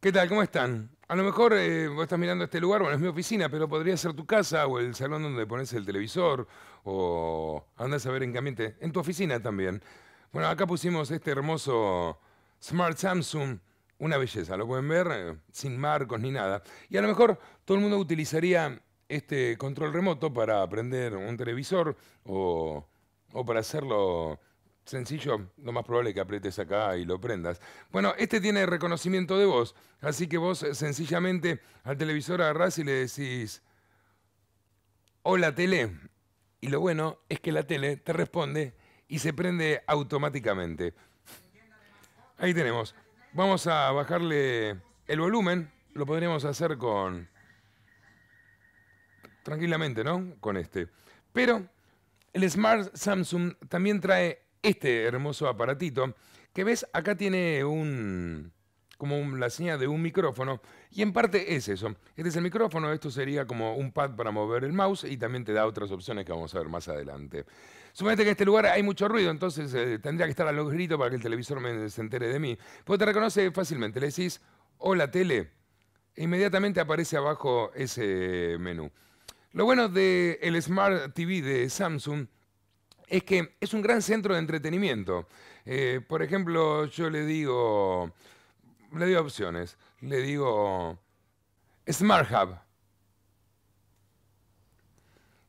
¿Qué tal? ¿Cómo están? A lo mejor eh, vos estás mirando este lugar, bueno, es mi oficina, pero podría ser tu casa o el salón donde pones el televisor o andas a ver en qué ambiente, en tu oficina también. Bueno, acá pusimos este hermoso Smart Samsung, una belleza, lo pueden ver, eh, sin marcos ni nada. Y a lo mejor todo el mundo utilizaría este control remoto para prender un televisor o, o para hacerlo sencillo, lo más probable es que aprietes acá y lo prendas. Bueno, este tiene reconocimiento de voz, así que vos eh, sencillamente al televisor agarrás y le decís, hola tele. Y lo bueno es que la tele te responde y se prende automáticamente. Ahí tenemos. Vamos a bajarle el volumen. Lo podríamos hacer con... Tranquilamente, ¿no? Con este. Pero el Smart Samsung también trae este hermoso aparatito que ves acá tiene un como la señal de un micrófono y en parte es eso. Este es el micrófono, esto sería como un pad para mover el mouse y también te da otras opciones que vamos a ver más adelante. Suponete que en este lugar hay mucho ruido, entonces eh, tendría que estar a los gritos para que el televisor me, se entere de mí. Pero te reconoce fácilmente, le decís, hola tele, e inmediatamente aparece abajo ese menú. Lo bueno del el Smart TV de Samsung es que es un gran centro de entretenimiento. Eh, por ejemplo, yo le digo, le doy opciones, le digo Smart Hub.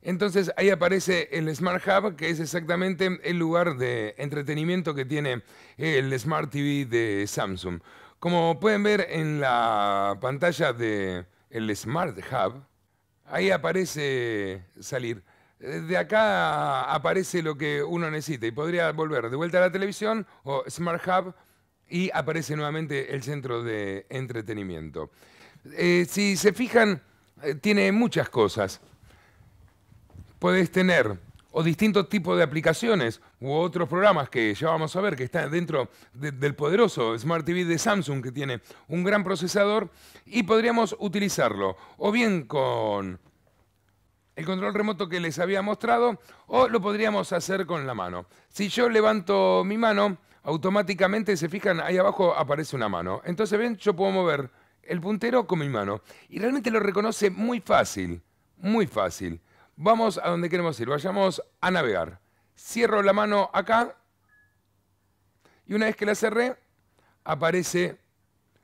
Entonces ahí aparece el Smart Hub, que es exactamente el lugar de entretenimiento que tiene el Smart TV de Samsung. Como pueden ver en la pantalla del el Smart Hub, ahí aparece salir de acá aparece lo que uno necesita y podría volver de vuelta a la televisión o Smart Hub y aparece nuevamente el centro de entretenimiento. Eh, si se fijan, eh, tiene muchas cosas. Puedes tener o distintos tipos de aplicaciones u otros programas que ya vamos a ver que están dentro del poderoso Smart TV de Samsung que tiene un gran procesador y podríamos utilizarlo o bien con el control remoto que les había mostrado, o lo podríamos hacer con la mano. Si yo levanto mi mano, automáticamente, se fijan, ahí abajo aparece una mano. Entonces, ven, yo puedo mover el puntero con mi mano. Y realmente lo reconoce muy fácil, muy fácil. Vamos a donde queremos ir, vayamos a navegar. Cierro la mano acá, y una vez que la cerré, aparece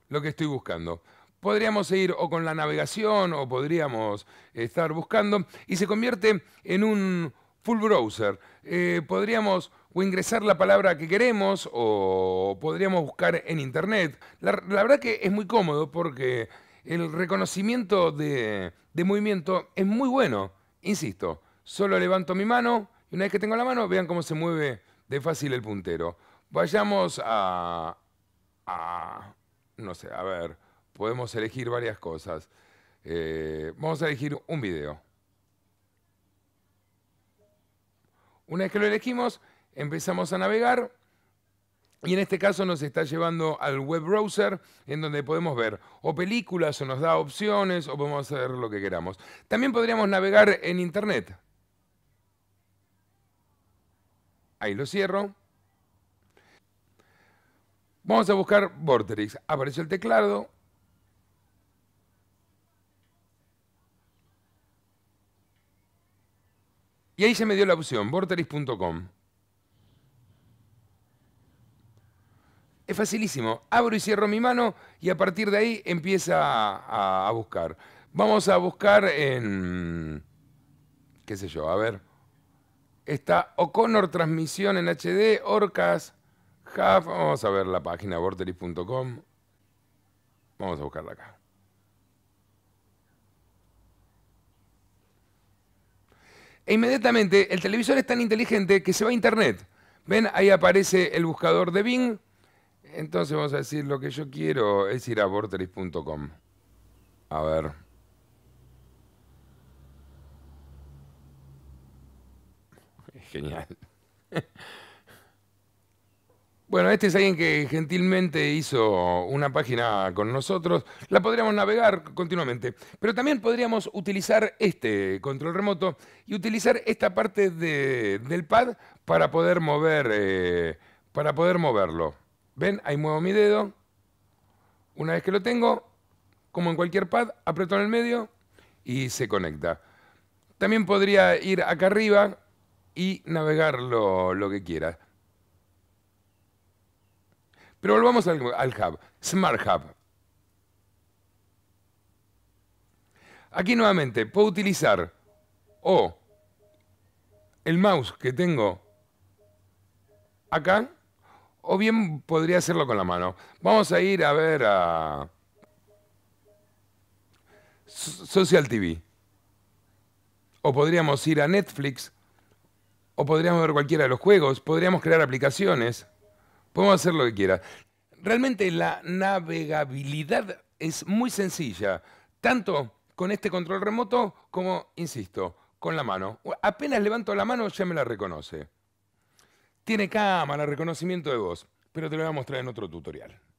lo que estoy buscando podríamos seguir o con la navegación o podríamos estar buscando y se convierte en un full browser. Eh, podríamos o ingresar la palabra que queremos o podríamos buscar en internet. La, verdad que es muy cómodo porque el reconocimiento de, de, movimiento es muy bueno. Insisto, solo levanto mi mano y una vez que tengo la mano, vean cómo se mueve de fácil el puntero. Vayamos a... a no sé, a ver podemos elegir varias cosas. Eh, vamos a elegir un video. Una vez que lo elegimos, empezamos a navegar y en este caso nos está llevando al web browser en donde podemos ver o películas o nos da opciones o podemos hacer lo que queramos. También podríamos navegar en internet. Ahí lo cierro. Vamos a buscar Vorterix. aparece el teclado, Y ahí se me dio la opción, vorteris.com. Es facilísimo. Abro y cierro mi mano y a partir de ahí empieza a, buscar. Vamos a buscar en, qué sé yo, a ver. Está O'Connor Transmisión en HD, Orcas, Half. Vamos a ver la página vorteris.com. Vamos a buscarla acá. E inmediatamente el televisor es tan inteligente que se va a internet. Ven, ahí aparece el buscador de Bing. Entonces vamos a decir, lo que yo quiero es ir a Vorteris.com. A ver. Genial. Bueno, este es alguien que gentilmente hizo una página con nosotros. La podríamos navegar continuamente, pero también podríamos utilizar este control remoto y utilizar esta parte del pad para poder mover, eh, para poder moverlo. Ven, ahí muevo mi dedo. Una vez que lo tengo, como en cualquier pad, aprieto en el medio y se conecta. También podría ir acá arriba y navegarlo lo, lo que quiera. Pero volvamos al, hub, Smart Hub. Aquí nuevamente puedo utilizar o el mouse que tengo acá, o bien podría hacerlo con la mano. Vamos a ir a ver a Social TV. O podríamos ir a Netflix, o podríamos ver cualquiera de los juegos, podríamos crear aplicaciones. Podemos hacer lo que quiera. Realmente la navegabilidad es muy sencilla, tanto con este control remoto como, insisto, con la mano. Apenas levanto la mano ya me la reconoce. Tiene cámara, reconocimiento de voz, pero te lo voy a mostrar en otro tutorial.